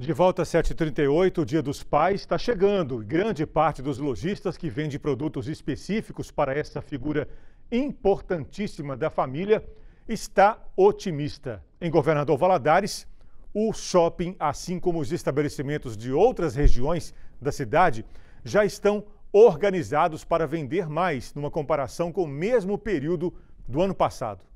De volta às 7h38, o Dia dos Pais está chegando. Grande parte dos lojistas que vende produtos específicos para essa figura importantíssima da família está otimista. Em Governador Valadares, o shopping, assim como os estabelecimentos de outras regiões da cidade, já estão organizados para vender mais, numa comparação com o mesmo período do ano passado.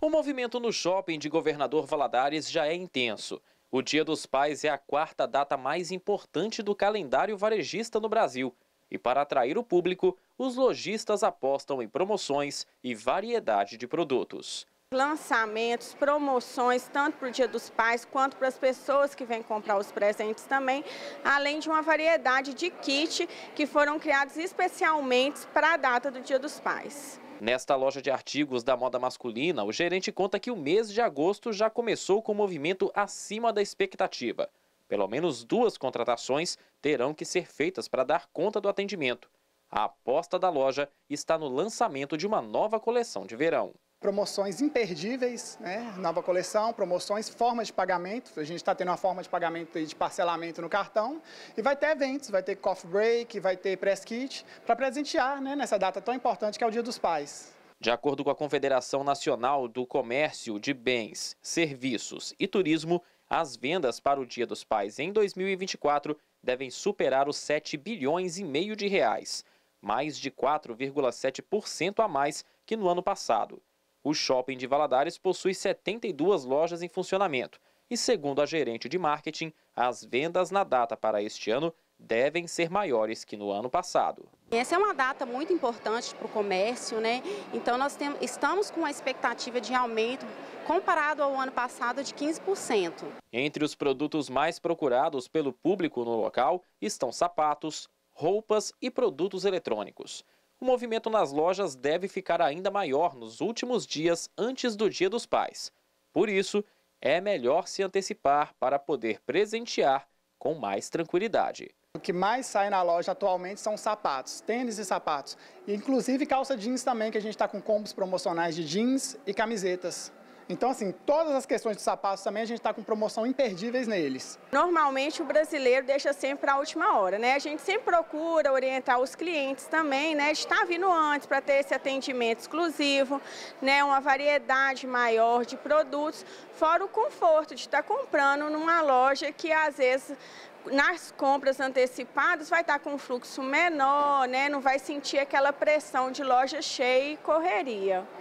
O movimento no shopping de Governador Valadares já é intenso. O Dia dos Pais é a quarta data mais importante do calendário varejista no Brasil. E para atrair o público, os lojistas apostam em promoções e variedade de produtos. Lançamentos, promoções, tanto para o Dia dos Pais quanto para as pessoas que vêm comprar os presentes também, além de uma variedade de kit que foram criados especialmente para a data do Dia dos Pais. Nesta loja de artigos da moda masculina, o gerente conta que o mês de agosto já começou com movimento acima da expectativa. Pelo menos duas contratações terão que ser feitas para dar conta do atendimento. A aposta da loja está no lançamento de uma nova coleção de verão promoções imperdíveis, né? nova coleção, promoções, formas de pagamento. A gente está tendo uma forma de pagamento de parcelamento no cartão. E vai ter eventos, vai ter coffee break, vai ter press kit, para presentear né? nessa data tão importante que é o Dia dos Pais. De acordo com a Confederação Nacional do Comércio de Bens, Serviços e Turismo, as vendas para o Dia dos Pais em 2024 devem superar os 7 bilhões e meio de reais, mais de 4,7% a mais que no ano passado. O shopping de Valadares possui 72 lojas em funcionamento e, segundo a gerente de marketing, as vendas na data para este ano devem ser maiores que no ano passado. Essa é uma data muito importante para o comércio, né? Então nós temos, estamos com uma expectativa de aumento comparado ao ano passado de 15%. Entre os produtos mais procurados pelo público no local estão sapatos, roupas e produtos eletrônicos o movimento nas lojas deve ficar ainda maior nos últimos dias antes do Dia dos Pais. Por isso, é melhor se antecipar para poder presentear com mais tranquilidade. O que mais sai na loja atualmente são sapatos, tênis e sapatos. Inclusive calça jeans também, que a gente está com combos promocionais de jeans e camisetas. Então, assim, todas as questões de sapatos também a gente está com promoção imperdíveis neles. Normalmente o brasileiro deixa sempre para a última hora, né? A gente sempre procura orientar os clientes também, né? De estar vindo antes para ter esse atendimento exclusivo, né? Uma variedade maior de produtos, fora o conforto de estar tá comprando numa loja que às vezes nas compras antecipadas vai estar tá com um fluxo menor, né? não vai sentir aquela pressão de loja cheia e correria.